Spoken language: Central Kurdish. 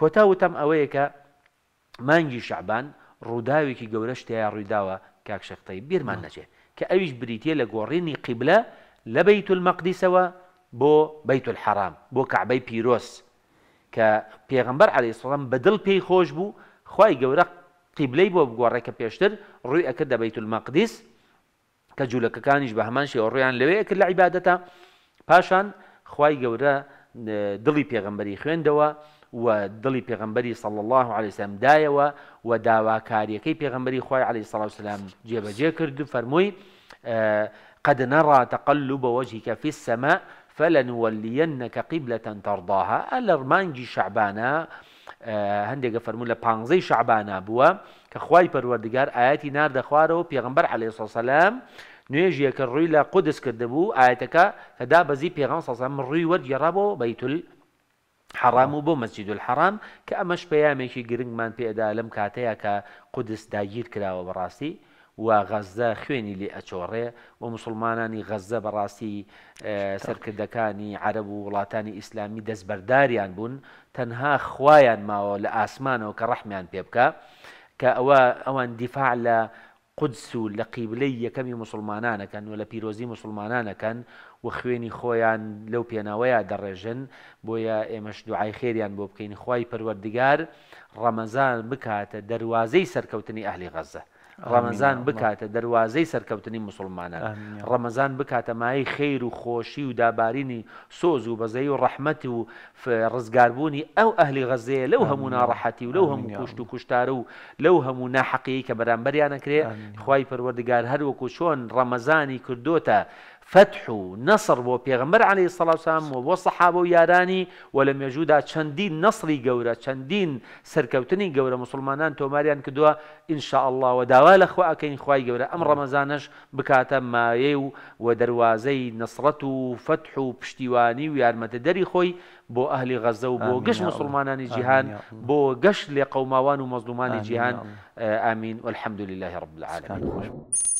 کۆتا وتم ئەوەیە کە مانگی شعبان ڕووداوێکی گەورە شتیان ڕوویداوە کاکشەختەی بیرمان نەچێت کە ئەویش بریتە لە گۆڕینی قیبلە لە بەیت المەقدیسەوە بۆ بەیت الحرام بۆ کعبەی پیرۆس کە پێغمبەر علی سڵم بەدڵ پێی خۆش بوو خی گەورە قیبلەی بۆ بگۆڕێکە پێشتر ڕووی ئەکرد دە بەیت المەقدیس کە جوولەکەکانیش بە هەمان شێوە ڕویان لەوەیە کرد لە عیباەتە پاشان خی گەورە دڵی پێغمبەری خوێندەوە و دلی پیغمبری صلی الله عليه وسلم دایەوە و داوا داواکاریەکەی پێغمبەری خی عليه سلا وسلام جێبەجێ کرد و فرموی اه، قد نرى تقلب وجهك في السماء فلنولينك قبلة ترضاها الرمانجي شعبانا هەندێکە اه، فەرموو بانزي پانزەی شعبانە بووە کە خی آياتي نار دخوارو پێغمبەر عليه سلام نوێژیەکە ڕووی لە قودس کردبوو ئاەتەکە هەدا بەزی پێغان روي ورد يرابو بيت حرام و بۆ مەسجد الحرام کە ئەمەش پەیامێکی گرنگمان پێدا لەم کاتەیە کە قودس داگیر کراوە بەڕاستی و غەزە خوێنی لێ ئەچۆڕێ و مسلمانانی غەزە بەڕاستی سەرکردەکانی عرب و وڵاتانی ئیسلامی دەستبەرداریان بوون تەنها خوایان ماوە لە ئاسمانەوە کە ڕەحمیان پێ بکە کە ئەوە ئەوان دیفاع لە قودس و لە قیبلەی یەکەمی مسلمانانەکەن و لە پیرۆزی مسلمانانەکەن و خوێنی خۆیان لەو پێناوەیە دەڕێژن بۆیە ئێمەش دوعای خێریان بۆ بکەین خی پەروەردگار ڕەمەزان بکاتە دەواازەی سەرکەوتنی ئەهلی غەزە ڕەمەزان بکاتە دەواازەی سەرکەوتنی مسلمانە ڕەمەزان بکاتە مای خیر و خۆشی و دابارینی سۆز و بەزەی و ڕەحمەتی و ڕزگاربوونی ئەو ئەهلی غەزەیە لەو هەموو ناڕەحەتی و لەو هەموو کوشت و کوشتار و لەو هەموو ناحقی کە بەرامبەریانەکرێ خی پەروەردگار هەروەکو چۆن ڕەمەزانی کردوتە فتح و نصر بۆ پێغمبەر عليه سلاسام و بۆ سەحابە و یارانی و لە مێژودا چەندین نسری گەورە چەندین سەرکەوتنی گەورە مسلمانان تۆماریان کردووە ئینشاء الله و داوال اخوا کین خوای خی امر رمضانش بکات ما یو و دروازه نصرت و فتح و پشتیوانی و دری خو بو اهل غزه و بو گش مسلمانان جهان بو گش لقوموان و مظلومان جهان امین والحمد لله رب العالمين